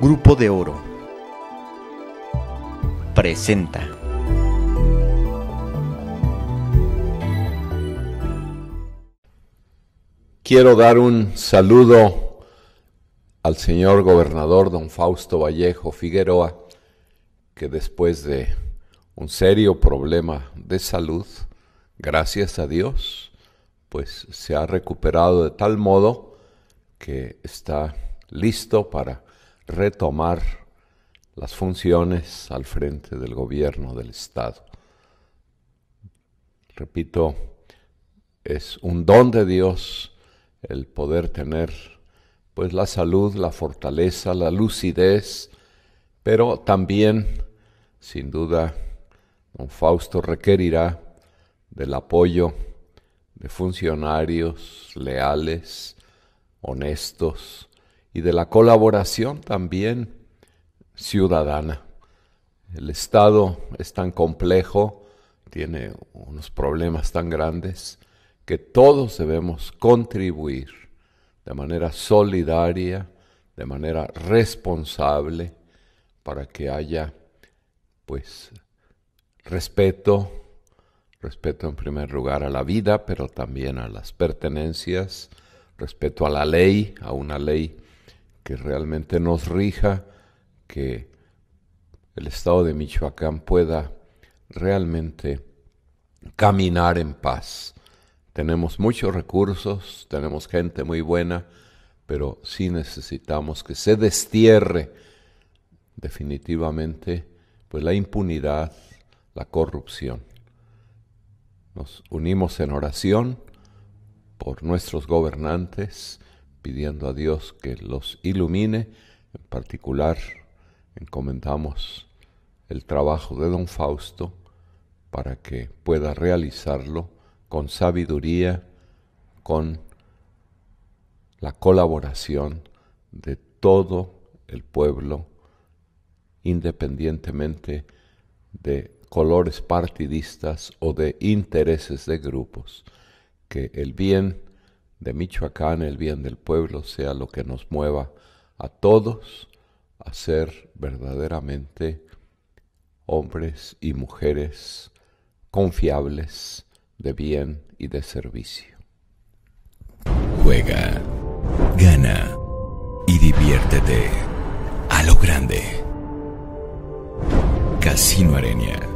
Grupo de Oro presenta. Quiero dar un saludo al señor gobernador don Fausto Vallejo Figueroa, que después de un serio problema de salud, gracias a Dios, pues se ha recuperado de tal modo que está listo para retomar las funciones al frente del gobierno del Estado. Repito, es un don de Dios el poder tener pues la salud, la fortaleza, la lucidez, pero también, sin duda, don Fausto requerirá del apoyo de funcionarios leales, honestos, y de la colaboración también ciudadana. El Estado es tan complejo, tiene unos problemas tan grandes, que todos debemos contribuir de manera solidaria, de manera responsable, para que haya pues respeto, respeto en primer lugar a la vida, pero también a las pertenencias, respeto a la ley, a una ley que realmente nos rija, que el estado de Michoacán pueda realmente caminar en paz. Tenemos muchos recursos, tenemos gente muy buena, pero sí necesitamos que se destierre definitivamente pues la impunidad, la corrupción. Nos unimos en oración por nuestros gobernantes, pidiendo a Dios que los ilumine. En particular, encomendamos el trabajo de don Fausto para que pueda realizarlo con sabiduría, con la colaboración de todo el pueblo, independientemente de colores partidistas o de intereses de grupos, que el bien de Michoacán, el bien del pueblo, sea lo que nos mueva a todos a ser verdaderamente hombres y mujeres confiables de bien y de servicio. Juega, gana y diviértete a lo grande. Casino Arenia